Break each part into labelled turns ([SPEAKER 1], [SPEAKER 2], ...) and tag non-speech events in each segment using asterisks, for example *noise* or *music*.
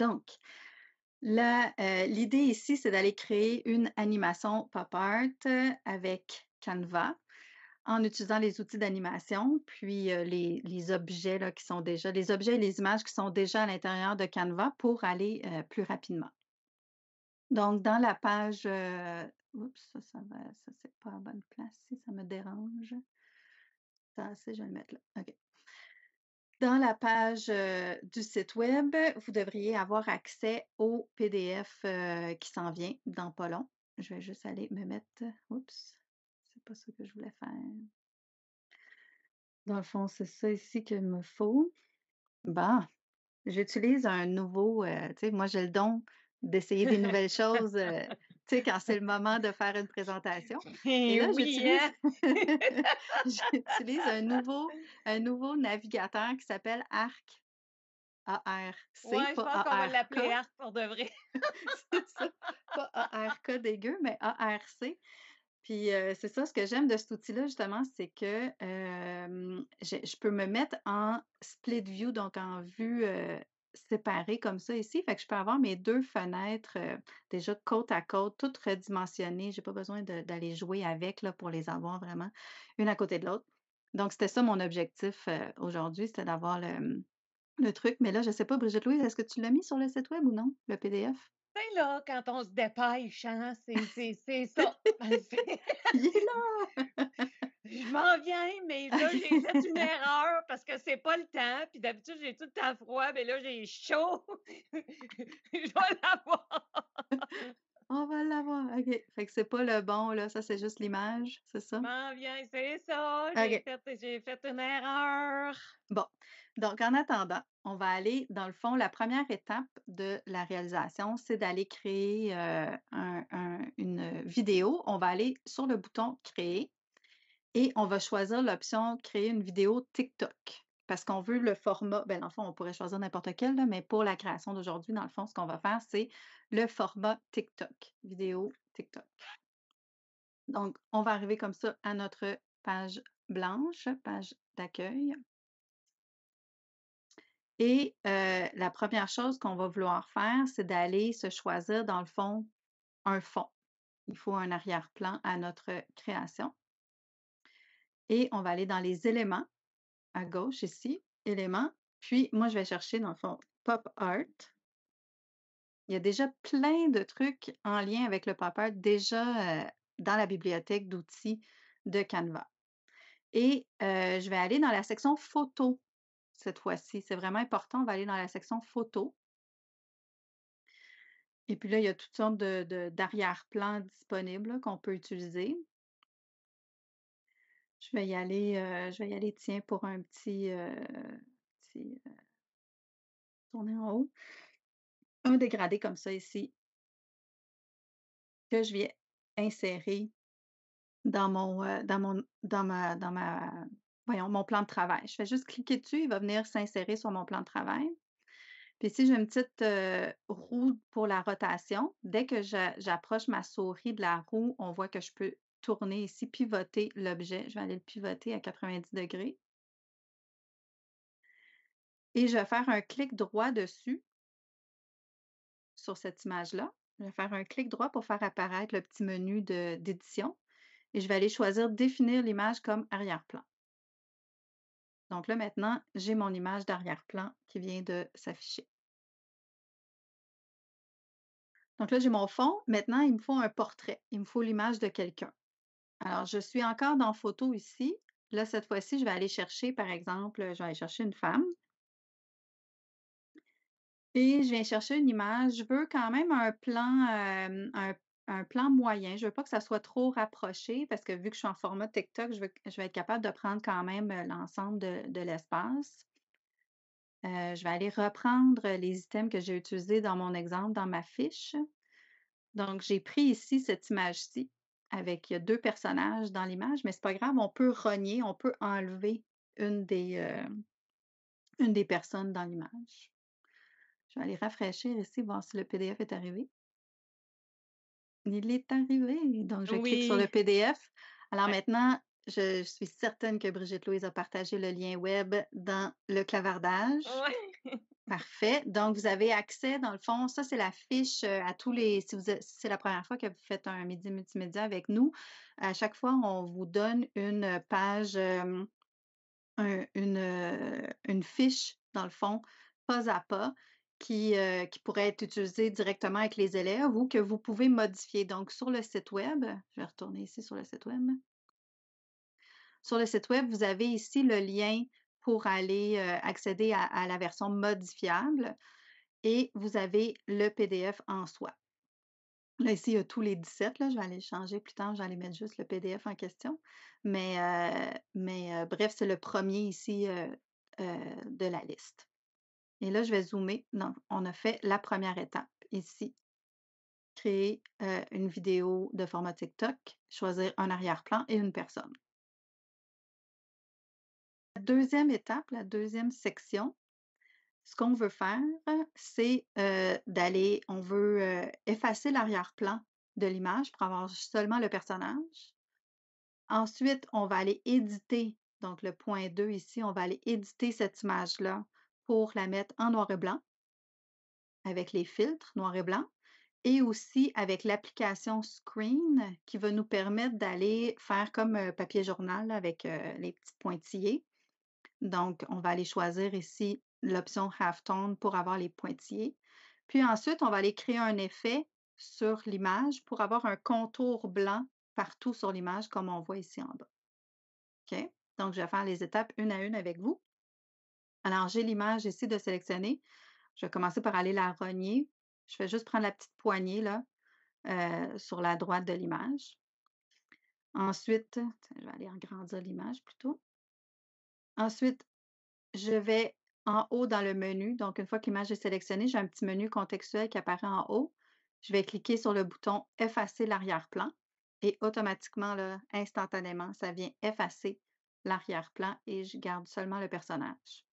[SPEAKER 1] Donc, euh, l'idée ici, c'est d'aller créer une animation pop art euh, avec Canva en utilisant les outils d'animation, puis euh, les, objets là, qui sont déjà, les objets et les images qui sont déjà à l'intérieur de Canva pour aller plus rapidement. Donc, dans la page, oups, ça, ça va, ça, c'est pas à bonne place, ça me dérange. Ça, je vais le mettre là. OK. Dans la page du site Web, vous devriez avoir accès au PDF qui s'en vient dans pas long. Je vais juste aller me mettre. Oups, c'est pas ça que je voulais faire. Dans le fond, c'est ça ici qu'il me faut. Bah, j'utilise un nouveau. tu sais, moi, j'ai le don d'essayer des *laughs* nouvelles choses tu quand c'est le moment de faire une présentation. Et, eh là, *laughs* *laughs* j'utilise, un, nouveau, un nouveau navigateur qui s'appelle ARC. ARC. je a r qu'on va l'appeler ARC
[SPEAKER 2] pour de vrai. *laughs*
[SPEAKER 1] c'est ça. Pas ARK dégueu, mais ARC. Puis euh, c'est ça, ce que j'aime de cet outil-là, justement, c'est que euh, je, peux me mettre en split view, donc en vue euh, séparés comme ça ici. Fait que je peux avoir mes deux fenêtres euh, déjà côte à côte, toutes redimensionnées. J'ai pas besoin d'aller jouer avec pour les avoir vraiment une à côté de l'autre. Donc, c'était ça mon objectif euh, aujourd'hui, c'était d'avoir mmh, le, truc. Mais là, je sais pas, Brigitte Louise, est-ce que tu l'as mis sur le site web ou non, le PDF? C'est là, quand on
[SPEAKER 2] se dépaille, hein, c'est *laughs* ça. Ben, Il est là! je m'en viens, mais là, j'ai *laughs* fait une
[SPEAKER 1] erreur parce que c'est pas le temps. Puis d'habitude, j'ai tout
[SPEAKER 2] le temps froid, mais là, j'ai chaud. *laughs* je vais l'avoir.
[SPEAKER 1] On va l'avoir. OK. Fait que c'est pas le bon, là. Ça, c'est juste l'image, c'est ça? Je m'en viens, c'est ça. J'ai,
[SPEAKER 2] fait, une erreur.
[SPEAKER 1] Bon. Donc, en attendant, on va aller, dans le fond, la première étape de la réalisation, c'est d'aller créer euh, une vidéo. On va aller sur le bouton Créer. Et on va choisir l'option créer une vidéo TikTok parce qu'on veut le format. Bien, dans le fond, on pourrait choisir n'importe quel, mais pour la création d'aujourd'hui, dans le fond, ce qu'on va faire, c'est le format TikTok, vidéo TikTok. Donc, on va arriver comme ça à notre page blanche, page d'accueil. Et euh, la première chose qu'on va vouloir faire, c'est d'aller se choisir, dans le fond, un fond. Il faut un arrière-plan à notre création. Et on va aller dans les éléments à gauche ici, éléments. Puis moi, je vais chercher dans le fond pop art. Il y a déjà plein de trucs en lien avec le pop art déjà euh, dans la bibliothèque d'outils de Canva. Et euh, je vais aller dans la section photo cette fois-ci. C'est vraiment important. On va aller dans la section photo. Et puis là, il y a toutes sortes de, d'arrière-plans disponibles qu'on peut utiliser. Je vais y aller, euh, je vais y aller, tiens, pour un petit, euh, euh, tourner en haut. Un dégradé comme ça ici que je vais insérer dans mon, dans mon, dans dans ma, voyons, mon plan de travail. Je fais juste cliquer dessus, il va venir s'insérer sur mon plan de travail. Puis ici, j'ai une petite roue pour la rotation. Dès que j'approche ma souris de la roue, on voit que je peux tourner ici, pivoter l'objet. Je vais aller le pivoter à 90 degrés. Et je vais faire un clic droit dessus, sur cette image-là. Je vais faire un clic droit pour faire apparaître le petit menu d'édition. Et je vais aller choisir définir l'image comme arrière-plan. Donc là, maintenant, j'ai mon image d'arrière-plan qui vient de s'afficher. Donc là, j'ai mon fond. Maintenant, il me faut un portrait. Il me faut l'image de quelqu'un. Alors, je suis encore dans photo ici. Là, cette fois-ci, je vais aller chercher, par exemple, je vais aller chercher une femme. Et je viens chercher une image. Je veux quand même un plan, un, plan moyen. Je ne veux pas que ça soit trop rapproché parce que vu que je suis en format TikTok, je, vais être capable de prendre quand même l'ensemble de, l'espace. Euh, je vais aller reprendre les items que j'ai utilisés dans mon exemple, dans ma fiche. Donc, j'ai pris ici cette image-ci avec deux personnages dans l'image, mais c'est pas grave, on peut rogner, on peut enlever une des, euh, une des personnes dans l'image. Je vais aller rafraîchir ici, voir si le PDF est arrivé. Il est arrivé, donc je clique sur le PDF. Alors maintenant, je, suis certaine que Brigitte Louise a partagé le lien web dans le clavardage. Ouais. Parfait. Donc, vous avez accès, dans le fond, ça, c'est la fiche euh, à tous les. Si, c'est la première fois que vous faites un midi multimédia avec nous, à chaque fois, on vous donne une page, euh, une, fiche, dans le fond, pas à pas, euh, qui pourrait être utilisée directement avec les élèves ou que vous pouvez modifier. Donc, sur le site Web, je vais retourner ici sur le site Web. Sur le site Web, vous avez ici le lien pour aller accéder à, la version modifiable et vous avez le PDF en soi. Là, ici, il y a tous les 17. Là. Je vais aller changer plus tard. J'allais mettre juste le PDF en question. Mais, mais bref, c'est le premier ici de la liste. Et là, je vais zoomer. Non, on a fait la première étape ici. Créer une vidéo de format TikTok, choisir un arrière-plan et une personne. La deuxième étape, la deuxième section, ce qu'on veut faire, euh, c'est euh, d'aller, on veut euh, effacer l'arrière-plan de l'image pour avoir seulement le personnage. Ensuite, on va aller éditer, donc le point 2 ici, on va aller éditer cette image-là pour la mettre en noir et blanc avec les filtres noir et blanc et aussi avec l'application Screen qui va nous permettre d'aller faire comme papier journal avec les petits pointillés donc, on va aller choisir ici l'option half-tone pour avoir les pointillés. Puis ensuite, on va aller créer un effet sur l'image pour avoir un contour blanc partout sur l'image, comme on voit ici en bas. OK? Donc, je vais faire les étapes une à une avec vous. Alors, j'ai l'image ici de sélectionner. Je vais commencer par aller la rogner. Je vais juste prendre la petite poignée là, euh, sur la droite de l'image. Ensuite, je vais aller agrandir l'image plutôt. Ensuite, je vais en haut dans le menu. Donc, une fois que l'image est sélectionnée, j'ai un petit menu contextuel qui apparaît en haut. Je vais cliquer sur le bouton Effacer l'arrière-plan et automatiquement, instantanément, ça vient effacer l'arrière-plan et je garde seulement le personnage.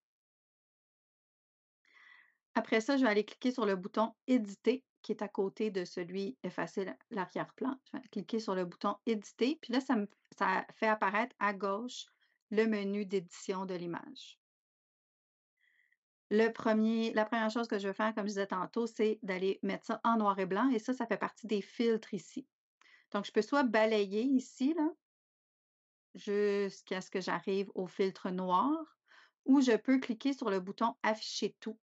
[SPEAKER 1] Après ça, je vais aller cliquer sur le bouton Éditer qui est à côté de celui Effacer l'arrière-plan. Je vais cliquer sur le bouton Éditer, puis là, ça fait apparaître à gauche le menu d'édition de l'image. la première chose que je veux faire, comme je disais tantôt, c'est d'aller mettre ça en noir et blanc et ça, ça fait partie des filtres ici. Donc, je peux soit balayer ici, jusqu'à ce que j'arrive au filtre noir, ou je peux cliquer sur le bouton Afficher tout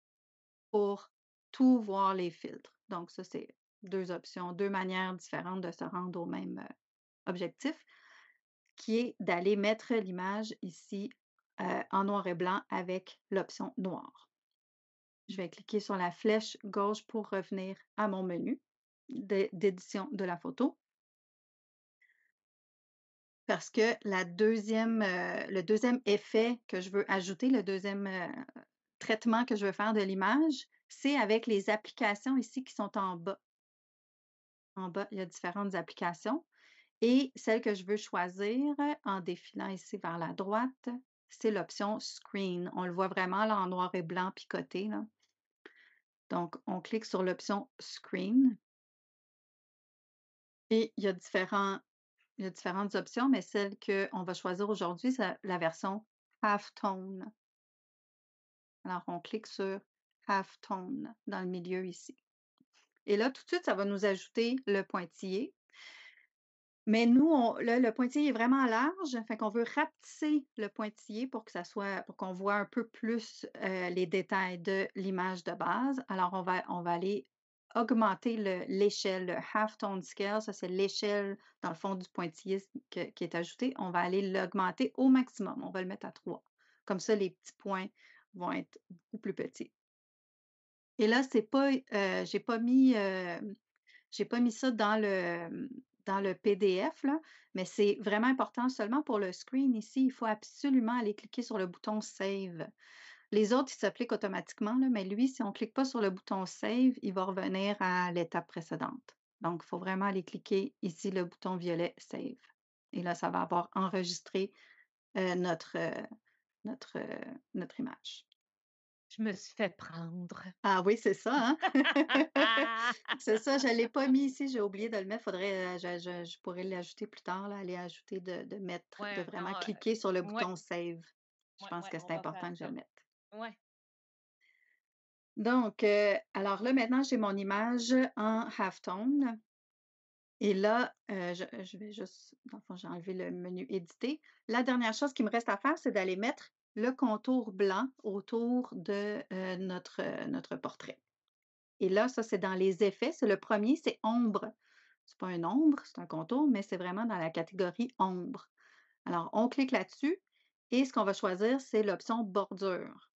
[SPEAKER 1] pour tout voir les filtres. Donc, ça, c'est deux options, deux manières différentes de se rendre au même euh, objectif qui est d'aller mettre l'image ici euh, en noir et blanc avec l'option noir. Je vais cliquer sur la flèche gauche pour revenir à mon menu d'édition de la photo. Parce que la deuxième, euh, le deuxième effet que je veux ajouter, le deuxième euh, traitement que je veux faire de l'image, c'est avec les applications ici qui sont en bas. En bas, il y a différentes applications. Et celle que je veux choisir euh, en défilant ici vers la droite, c'est l'option Screen. On le voit vraiment là en noir et blanc picoté. Donc, on clique sur l'option Screen. Et il y a, il y a différentes options, mais celle qu'on va choisir aujourd'hui, c'est la version Halftone. Alors, on clique sur Halftone dans le milieu ici. Et là, tout de suite, ça va nous ajouter le pointillé mais nous, le pointillé est vraiment large, fait qu'on veut rapetisser le pointillé pour que ça soit, pour qu'on voit un peu plus euh, les détails de l'image de base. Alors, on va, on va aller augmenter l'échelle, le, half-tone scale, ça c'est l'échelle dans le fond du pointillé qui est ajouté. On va aller l'augmenter au maximum, on va le mettre à 3. Comme ça, les petits points vont être beaucoup plus petits. Et là, c'est pas, euh, j'ai pas mis, euh, j'ai pas mis ça dans le, dans le PDF, mais c'est vraiment important seulement pour le screen ici. Il faut absolument aller cliquer sur le bouton Save. Les autres, ils s'appliquent automatiquement, là, mais lui, si on ne clique pas sur le bouton Save, il va revenir à l'étape précédente. Donc, il faut vraiment aller cliquer ici le bouton violet Save. Et là, ça va avoir enregistré euh, notre, euh, notre, euh, notre image je me suis fait prendre. Ah oui, c'est ça. Hein? *laughs* *laughs* c'est ça, je ne l'ai pas mis ici, j'ai oublié de le mettre. Faudrait, je, je, je pourrais l'ajouter plus tard, là, aller ajouter de, mettre, de vraiment euh, cliquer sur le bouton Save. Je pense que c'est important que je le mette. Oui. Donc, euh, alors là, maintenant, j'ai mon image en halftone. Et là, euh, je, vais juste, enfin, j'ai enlevé le menu éditer. La dernière chose qui me reste à faire, c'est d'aller mettre le contour blanc autour de euh, notre, euh, notre portrait. Et là, ça, c'est dans les effets. C'est le premier, c'est ombre. C'est pas un ombre, c'est un contour, mais c'est vraiment dans la catégorie ombre. Alors, on clique là-dessus et ce qu'on va choisir, c'est l'option bordure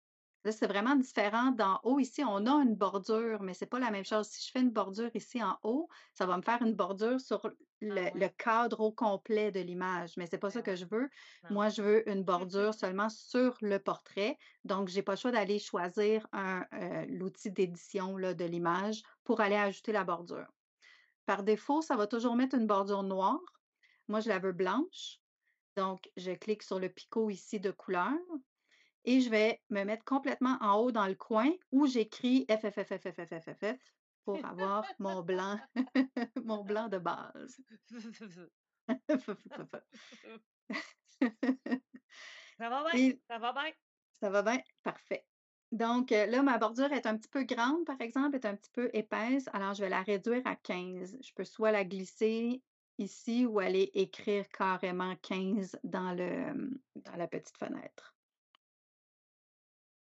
[SPEAKER 1] c'est vraiment différent d'en haut. Ici, on a une bordure, mais c'est pas la même chose. Si je fais une bordure ici en haut, ça va me faire une bordure sur ah le, cadre au complet de l'image, mais c'est pas ça ah que je veux. Moi, je veux une bordure seulement sur le portrait. Donc, j'ai pas le choix d'aller choisir euh, l'outil d'édition de l'image pour aller ajouter la bordure. Par défaut, ça va toujours mettre une bordure noire. Moi, je la veux blanche. Donc, je clique sur le picot ici de couleur et je vais me mettre complètement en haut dans le coin où j'écris fffffffffffff pour avoir mon blanc, mon blanc de base. ça va bien, ça va bien. Ça va bien, parfait. Donc là, ma bordure est un petit peu grande, par exemple, est un petit peu épaisse, alors je vais la réduire à 15. Je peux soit la glisser ici ou aller écrire carrément 15 dans, le, dans la petite fenêtre.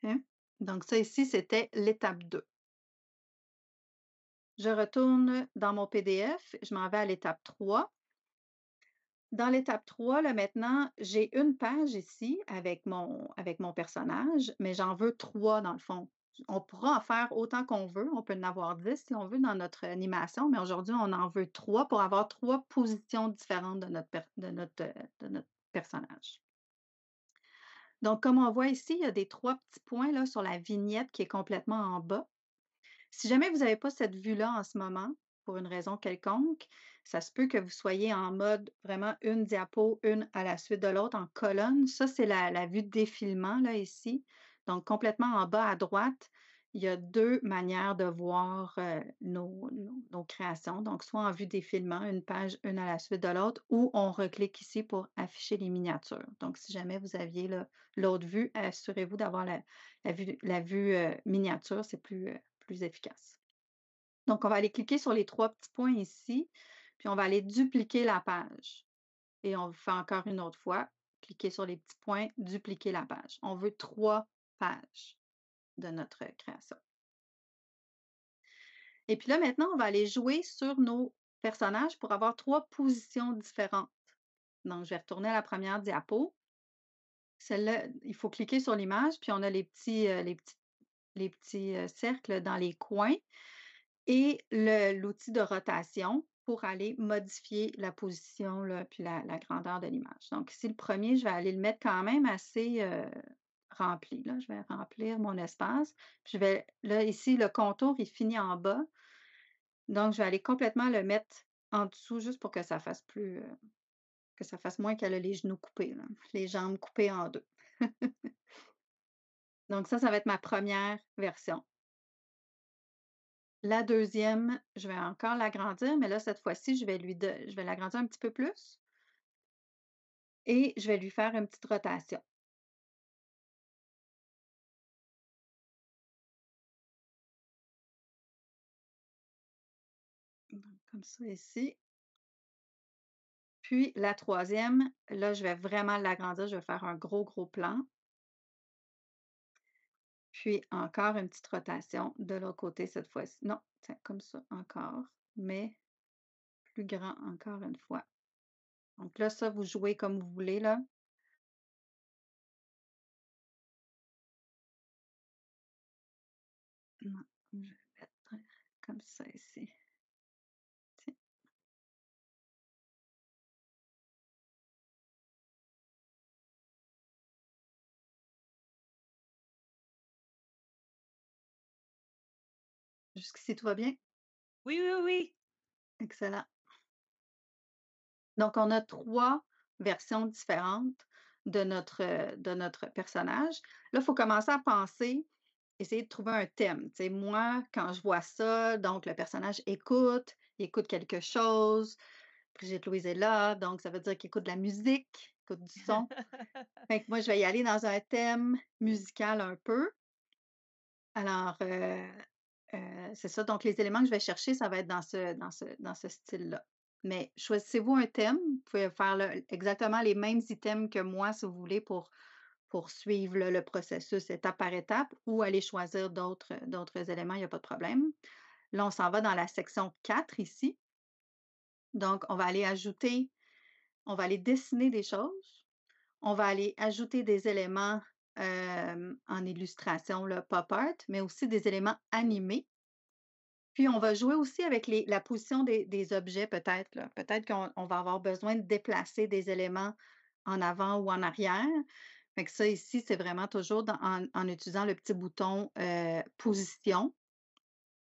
[SPEAKER 1] Hein? Donc ça ici, c'était l'étape 2. Je retourne dans mon PDF, je m'en vais à l'étape 3. Dans l'étape 3, là, maintenant, j'ai une page ici avec mon, avec mon personnage, mais j'en veux trois dans le fond. On pourra en faire autant qu'on veut. On peut en avoir dix si on veut dans notre animation, mais aujourd'hui, on en veut trois pour avoir trois positions différentes de euh, de notre personnage. Donc, comme on voit ici, il y a des trois petits points là, sur la vignette qui est complètement en bas. Si jamais vous n'avez pas cette vue-là en ce moment, pour une raison quelconque, ça se peut que vous soyez en mode vraiment une diapo, une à la suite de l'autre en colonne. Ça, c'est la, la, vue de défilement là, ici. Donc, complètement en bas à droite, il y a deux manières de voir nos, créations. Donc, soit en vue défilement, une page, une à la suite de l'autre, ou on reclique ici pour afficher les miniatures. Donc, si jamais vous aviez l'autre vue, assurez-vous d'avoir la, vue, miniature, c'est plus, plus efficace. Donc, on va aller cliquer sur les trois petits points ici, puis on va aller dupliquer la page. Et on fait encore une autre fois, cliquer sur les petits points, dupliquer la page. On veut trois pages de notre création. Et puis là, maintenant, on va aller jouer sur nos personnages pour avoir trois positions différentes. Donc, je vais retourner à la première diapo. Celle-là, il faut cliquer sur l'image, puis on a les petits, euh, les petits, les petits euh, cercles dans les coins et l'outil de rotation pour aller modifier la position puis la, grandeur de l'image. Donc ici, le premier, je vais aller le mettre quand même assez, euh, rempli. Là. Je vais remplir mon espace. Je vais, là, ici, le contour, il finit en bas. Donc, je vais aller complètement le mettre en dessous juste pour que ça fasse plus, euh, que ça fasse moins qu'elle a les genoux coupés, les jambes coupées en deux. *laughs* Donc, ça, ça va être ma première version. La deuxième, je vais encore l'agrandir, mais là, cette fois-ci, je vais lui je vais l'agrandir un petit peu plus. Et je vais lui faire
[SPEAKER 2] une petite rotation. comme ça
[SPEAKER 1] ici. Puis la troisième, là, je vais vraiment l'agrandir. Je vais faire un gros, gros plan. Puis encore une petite rotation de l'autre côté cette fois-ci. Non, comme ça encore, mais plus grand encore une fois. Donc là, ça, vous jouez comme vous voulez, là.
[SPEAKER 2] Non, je vais mettre comme ça ici. Jusqu'ici, tout va bien? Oui, oui, oui. Excellent.
[SPEAKER 1] Donc, on a trois versions différentes de notre, euh, de notre personnage. Là, il faut commencer à penser, essayer de trouver un thème. moi, quand je vois ça, donc le personnage écoute, il écoute quelque chose. Brigitte Louise est là, donc ça veut dire qu'il écoute de la musique, écoute du son. *laughs* fait moi, je vais y aller dans un thème musical un peu. Alors, euh, euh, c'est ça. Donc, les éléments que je vais chercher, ça va être dans ce, dans ce, style-là. Mais choisissez-vous un thème. Vous pouvez faire exactement les mêmes items que moi, si vous voulez, pour, suivre le, le processus étape par étape ou aller choisir d'autres éléments, il n'y a pas de problème. Là, on s'en va dans la section 4 ici. Donc, on va aller ajouter, on va aller dessiner des choses. On va aller ajouter des éléments euh, en illustration, le pop art, mais aussi des éléments animés. Puis on va jouer aussi avec la position des, objets, peut-être. Peut-être qu'on va avoir besoin de déplacer des éléments en avant ou en arrière. Fait que ça, ici, c'est vraiment toujours en, utilisant le petit bouton euh, position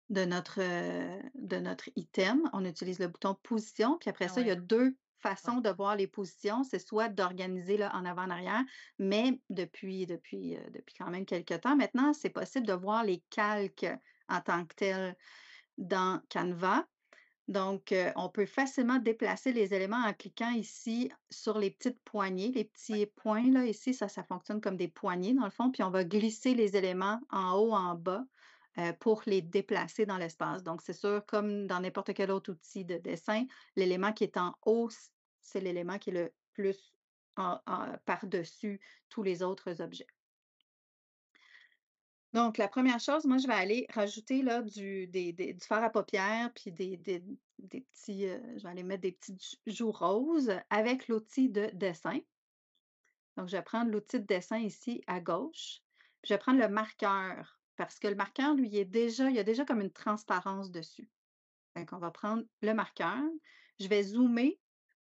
[SPEAKER 1] de notre, euh, de notre item. On utilise le bouton position, puis après ah ça, il y a deux façon de voir les positions, c'est soit d'organiser en avant en arrière, mais depuis depuis euh, depuis quand même quelques temps maintenant, c'est possible de voir les calques en tant que tels dans Canva. Donc, euh, on peut facilement déplacer les éléments en cliquant ici sur les petites poignées, les petits points là ici, ça, ça fonctionne comme des poignées dans le fond, puis on va glisser les éléments en haut, en bas euh, pour les déplacer dans l'espace. Donc, c'est sûr, comme dans n'importe quel autre outil de dessin, l'élément qui est en haut, c'est l'élément qui est le plus par-dessus tous les autres objets. Donc, la première chose, moi, je vais aller rajouter là, du, des, fard à paupières, puis des, petits, euh, je vais aller mettre des petits joues roses avec l'outil de dessin. Donc, je vais prendre l'outil de dessin ici à gauche. Puis je vais prendre le marqueur parce que le marqueur, lui, il y a déjà comme une transparence dessus. Donc, on va prendre le marqueur, je vais zoomer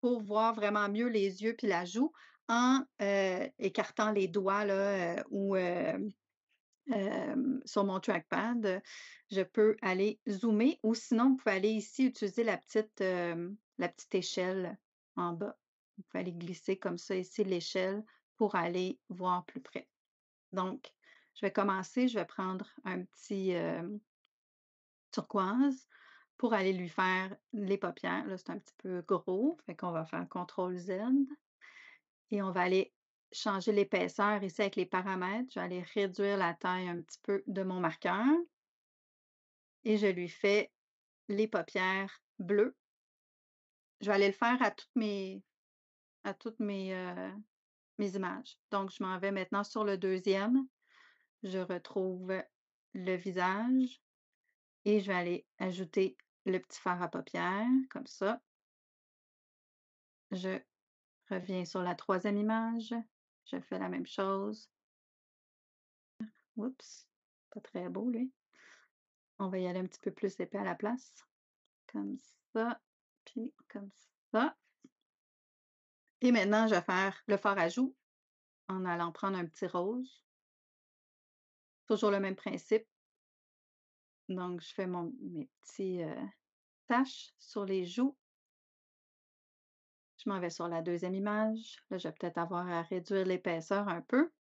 [SPEAKER 1] pour voir vraiment mieux les yeux puis la joue en euh, écartant les doigts là, euh, ou euh, sur mon trackpad. Je peux aller zoomer ou sinon, vous pouvez aller ici utiliser la petite, la petite échelle en bas. Vous pouvez aller glisser comme ça ici l'échelle pour aller voir plus près. Donc, je vais commencer, je vais prendre un petit euh, turquoise pour aller lui faire les paupières. Là, c'est un petit peu gros, fait qu'on va faire CTRL Z et on va aller changer l'épaisseur ici avec les paramètres. Je vais aller réduire la taille un petit peu de mon marqueur et je lui fais les paupières bleues. Je vais aller le faire à toutes mes, à toutes mes, euh, mes images. Donc, je m'en vais maintenant sur le deuxième je retrouve le visage et je vais aller ajouter le petit phare à paupières, comme ça. Je reviens sur la troisième image. Je fais la même chose. Oups, pas très beau lui. On va y aller un petit peu plus épais à la place. Comme ça, puis comme ça. Et maintenant, je vais faire le phare à joues en allant prendre un petit rose Toujours le même principe. Donc, je fais mes petits euh, tâches sur les joues. Je m'en vais sur la deuxième image. Là, je vais peut-être avoir à réduire l'épaisseur un peu.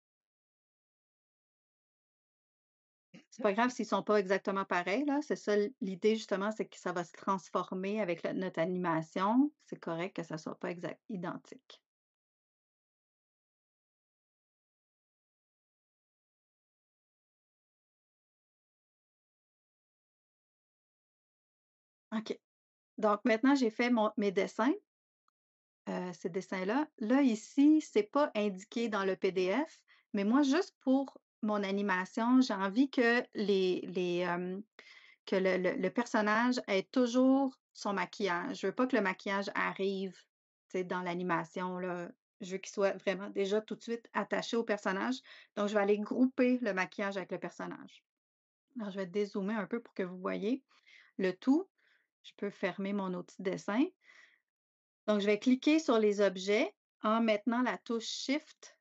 [SPEAKER 1] C'est pas grave s'ils sont pas exactement pareils, là. C'est ça, l'idée, justement, c'est que ça va se transformer avec notre animation. C'est correct que ça soit pas identique.
[SPEAKER 2] OK. Donc maintenant, j'ai
[SPEAKER 1] fait mes dessins, euh, ces dessins-là. Là, ici, ce n'est pas indiqué dans le PDF, mais moi, juste pour mon animation, j'ai envie que euh, le, personnage ait toujours son maquillage. Je ne veux pas que le maquillage arrive dans l'animation. Je veux qu'il soit vraiment déjà tout de suite attaché au personnage. Donc, je vais aller grouper le maquillage avec le personnage. Alors, je vais dézoomer un peu pour que vous voyez le tout. Je peux fermer mon outil de dessin. Donc, je vais cliquer sur les objets en maintenant la touche Shift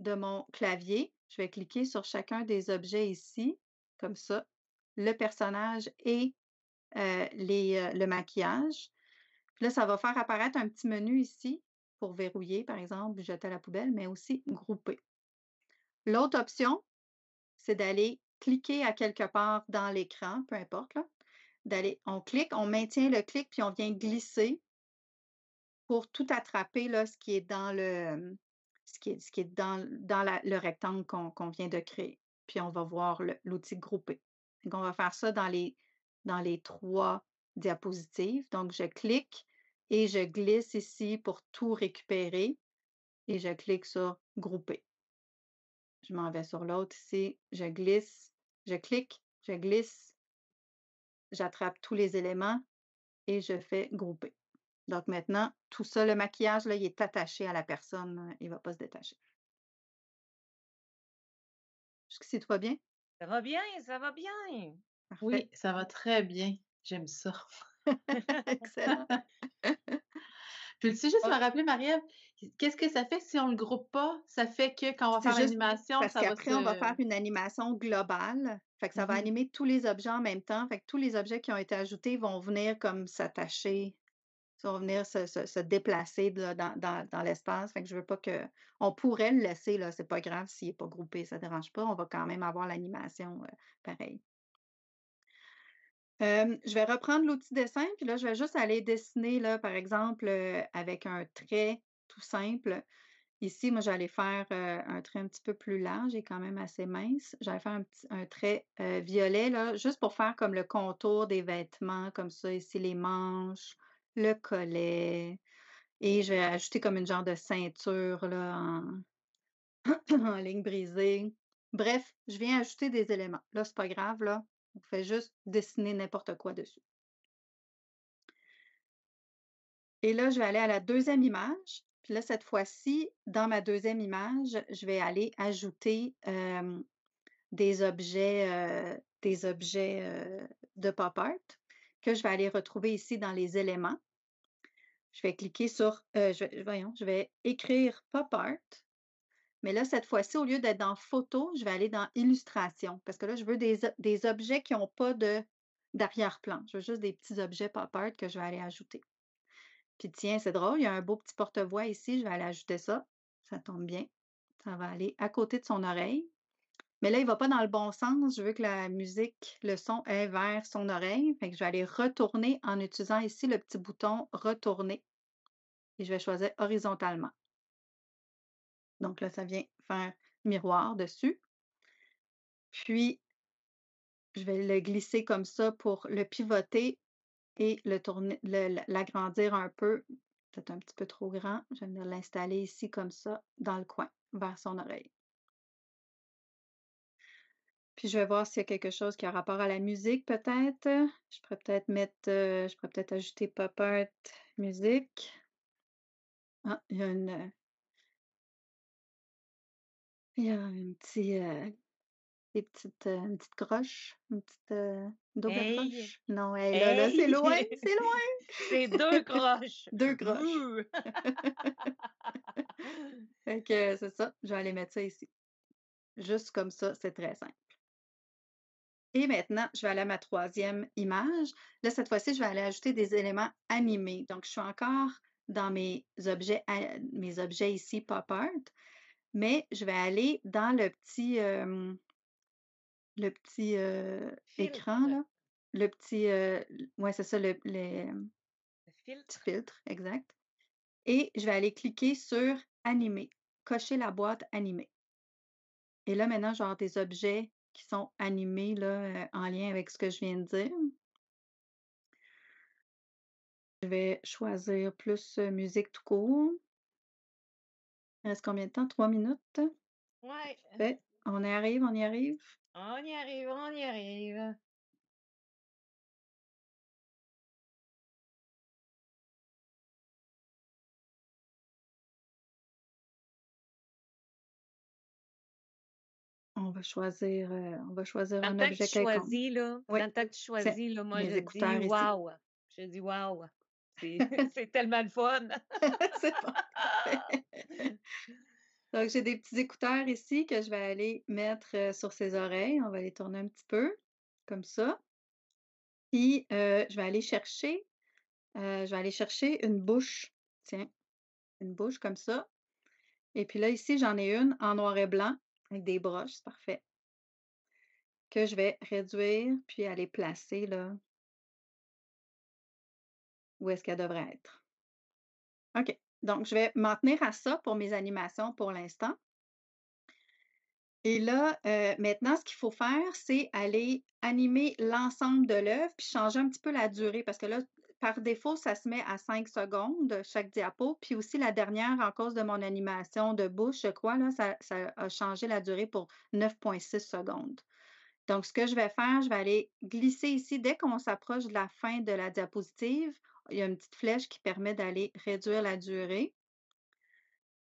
[SPEAKER 1] de mon clavier. Je vais cliquer sur chacun des objets ici, comme ça, le personnage et euh, euh, le maquillage. là, ça va faire apparaître un petit menu ici pour verrouiller, par exemple, jeter à la poubelle, mais aussi grouper. L'autre option, c'est d'aller cliquer à quelque part dans l'écran, peu importe, là, on clique, on maintient le clic, puis on vient glisser pour tout attraper là, ce qui est dans le ce qui est, qui dans, le rectangle qu'on vient de créer. Puis on va voir l'outil groupé. Donc, on va faire ça dans les, dans les trois diapositives. Donc, je clique et je glisse ici pour tout récupérer et je clique sur grouper. Je m'en vais sur l'autre ici, je glisse, je clique, je glisse, j'attrape tous les éléments et je fais grouper. Donc maintenant, tout ça, le maquillage, là, il est attaché à la personne, hein, il ne va pas se détacher. Est-ce que c'est toi bien?
[SPEAKER 2] Ça va bien, ça va bien.
[SPEAKER 1] Oui, ça va très bien. J'aime ça. *laughs* Excellent. *laughs* *laughs* Je tu juste ah. me rappeler, Marie-Ève, qu'est-ce que ça fait si on ne le groupe pas? Ça fait que quand on va faire l'animation, ça va se... on va faire une animation globale. Fait ça va mmh animer tous les objets en même temps. Fait tous les objets qui ont été ajoutés vont venir comme s'attacher, vont venir se, déplacer dans, l'espace. Fait que je veux pas que. On pourrait le laisser, là, c'est pas grave s'il n'est pas groupé, ça ne dérange pas. On va quand même avoir l'animation pareille. Euh, pareil je vais reprendre l'outil dessin, puis là, je vais juste aller dessiner, là, par exemple, avec un trait tout simple. Ici, moi, j'allais faire un trait un petit peu plus large et quand même assez mince. J'allais faire un, petit, trait violet, là, juste pour faire comme le contour des vêtements, comme ça, ici, les manches, le collet. Et je vais ajouter comme une genre de ceinture, là, en, *clears throat* en ligne brisée. Bref, je viens ajouter des éléments. Là, c'est pas grave, là. On fait juste dessiner n'importe quoi dessus. Et là, je vais aller à la deuxième image. Puis là, cette fois-ci, dans ma deuxième image, je vais aller ajouter des objets, des objets de pop art que je vais aller retrouver ici dans les éléments. Je vais cliquer sur, voyons, je vais écrire pop art mais là, cette fois-ci, au lieu d'être dans photo, je vais aller dans illustration parce que là, je veux des, objets qui n'ont pas d'arrière-plan. Je veux juste des petits objets pop-art que je vais aller ajouter. Puis tiens, c'est drôle, il y a un beau petit porte-voix ici, je vais aller ajouter ça. Ça tombe bien. Ça va aller à côté de son oreille. Mais là, il ne va pas dans le bon sens. Je veux que la musique, le son est vers son oreille. Fait je vais aller retourner en utilisant ici le petit bouton retourner. Et je vais choisir horizontalement. Donc là, ça vient faire miroir dessus. Puis, je vais le glisser comme ça pour le pivoter et le tourner, l'agrandir un peu. Peut-être un petit peu trop grand. Je vais venir l'installer ici comme ça, dans le coin, vers son oreille. Puis je vais voir s'il y a quelque chose qui a rapport à la musique, peut-être. Je pourrais peut-être mettre, euh, je pourrais peut-être ajouter pop art musique. Ah, il y a une, il y a euh, euh, une petite croche, une petite, euh, double croche? Non, là *laughs* c'est loin, c'est C'est deux croches! *laughs* Deux croches. *laughs* Fait que c'est ça, je vais aller mettre ça ici. Juste comme ça, c'est très simple. Et maintenant, je vais aller à ma troisième image. Là, cette fois-ci, je vais aller ajouter des éléments animés. Donc, je suis encore dans mes objets mes objets ici Pop Art mais je vais aller dans le petit, le petit écran, là. le petit, ouais, c'est ça, le, filtre. exact. Et je vais aller cliquer sur Animer, cocher la boîte Animer. Et là, maintenant, je des objets qui sont animés là, en lien avec ce que je viens de dire. Je vais choisir plus musique tout court. Il reste combien de temps? Trois minutes?
[SPEAKER 2] Ouais.
[SPEAKER 1] On y arrive, on y arrive.
[SPEAKER 2] On y arrive, on y arrive.
[SPEAKER 1] On va choisir, euh, on va choisir un objet quelconque. Choisis, Tant que tu
[SPEAKER 2] choisis, là, moi, je dis, waouh. je dis, waouh. *laughs* c'est tellement le fun. *laughs* c'est
[SPEAKER 1] Donc, j'ai des petits écouteurs ici que je vais aller mettre euh, sur ses oreilles. On va les tourner un petit peu, comme ça. Puis, euh, je vais aller chercher, euh, je vais aller chercher une bouche. Tiens, une bouche comme ça. Et puis là, ici, j'en ai une en noir et blanc avec des broches, c'est parfait. Que je vais réduire puis aller placer là, où est-ce qu'elle devrait être. OK. Donc, je vais m'en tenir à ça pour mes animations pour l'instant. Et là, euh, maintenant, ce qu'il faut faire, c'est aller animer l'ensemble de l'œuvre, puis changer un petit peu la durée, parce que là, par défaut, ça se met à 5 secondes chaque diapo. Puis aussi, la dernière, en cause de mon animation de bouche, je crois, là, ça a changé la durée pour 9,6 secondes. Donc, ce que je vais faire, je vais aller glisser ici dès qu'on s'approche de la fin de la diapositive il y a une petite flèche qui permet d'aller réduire la durée.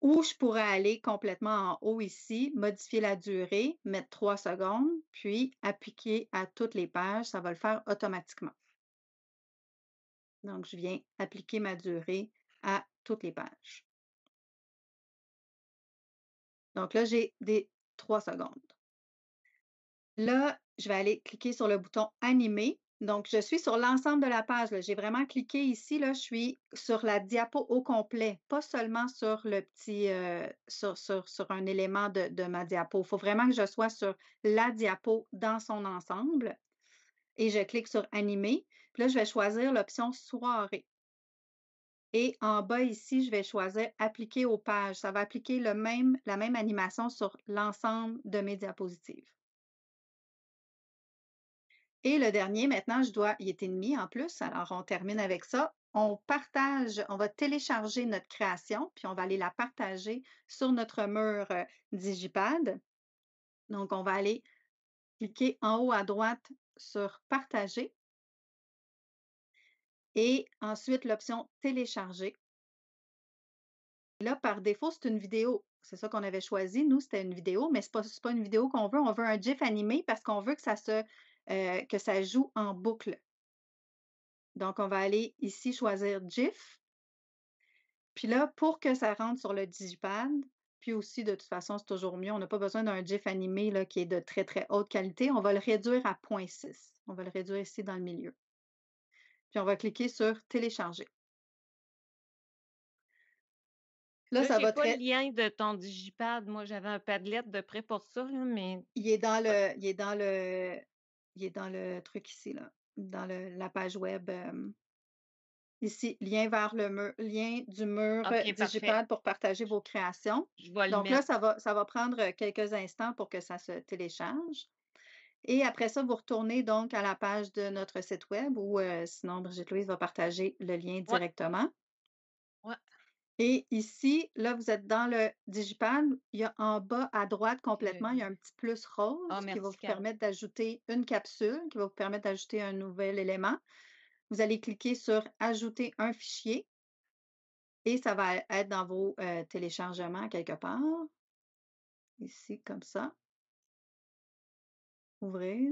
[SPEAKER 1] Ou je pourrais aller complètement en haut ici, modifier la durée, mettre trois secondes, puis appliquer à toutes les pages. Ça va le faire automatiquement. Donc, je viens appliquer ma durée à toutes les pages. Donc là, j'ai des trois secondes. Là, je vais aller cliquer sur le bouton Animer donc, je suis sur l'ensemble de la page. J'ai vraiment cliqué ici. Là, je suis sur la diapo au complet, pas seulement sur le petit, euh, sur, un élément de, ma diapo. Il faut vraiment que je sois sur la diapo dans son ensemble. Et je clique sur Animer. là, je vais choisir l'option Soirée. Et en bas ici, je vais choisir Appliquer aux pages. Ça va appliquer même, la même animation sur l'ensemble de mes diapositives. Et le dernier, maintenant, je dois, il est ennemi en plus, alors on termine avec ça. On partage, on va télécharger notre création, puis on va aller la partager sur notre mur euh, Digipad. Donc, on va aller cliquer en haut à droite sur Partager et ensuite l'option Télécharger. là, par défaut, c'est une vidéo. C'est ça qu'on avait choisi. Nous, c'était une vidéo, mais ce n'est pas, une vidéo qu'on veut. On veut un GIF animé parce qu'on veut que ça se euh, que ça joue en boucle. Donc, on va aller ici choisir GIF. Puis là, pour que ça rentre sur le Digipad, puis aussi, de toute façon, c'est toujours mieux. On n'a pas besoin d'un GIF animé là, qui est de très, très haute qualité. On va le réduire à 0.6. On va le réduire ici dans le milieu. Puis on va cliquer sur Télécharger. Là, ça va pas le lien de ton
[SPEAKER 2] digipad. Moi, j'avais un padlet de prêt pour ça, mais.
[SPEAKER 1] Il est dans le, il est dans le, il est dans le truc ici, là, dans la page web. ici, lien vers le mur, lien du mur euh, digital pour partager vos créations. Donc là, ça va, prendre quelques instants pour que ça se télécharge. Et après ça, vous retournez donc à la page de notre site web ou sinon Brigitte Louise va partager le lien directement. Et ici, là, vous êtes dans le Digipad. Il y a en bas à droite complètement, il y a un petit plus ah, rose qui va vous permettre d'ajouter une capsule, qui va vous permettre d'ajouter un nouvel élément. Vous allez cliquer sur Ajouter un fichier et ça va être dans vos euh, téléchargements quelque part. Ici, comme ça. Ouvrir.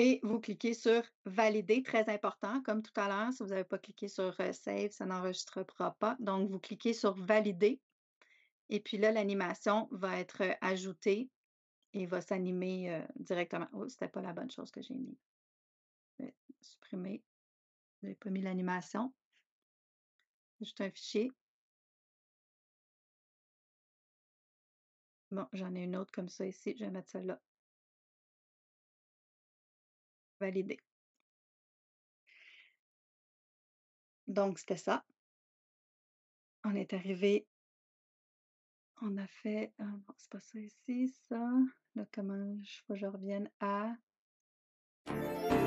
[SPEAKER 1] Et vous cliquez sur Valider, très important, comme tout à l'heure. Si vous n'avez pas cliqué sur euh, Save, ça n'enregistrera pas. Donc, vous cliquez sur Valider. Et puis là, l'animation va être euh, ajoutée et va s'animer euh, directement. Oh, n'était pas la bonne chose que j'ai mis. Je vais supprimer.
[SPEAKER 2] Je n'ai pas mis l'animation. Juste un fichier. Bon, j'en ai une autre comme ça ici. Je vais mettre celle-là. Valider. Donc, c'était ça. On est arrivé.
[SPEAKER 1] On a fait. Euh, c'est pas ça ici, ça. Là, comment je faut que je revienne à.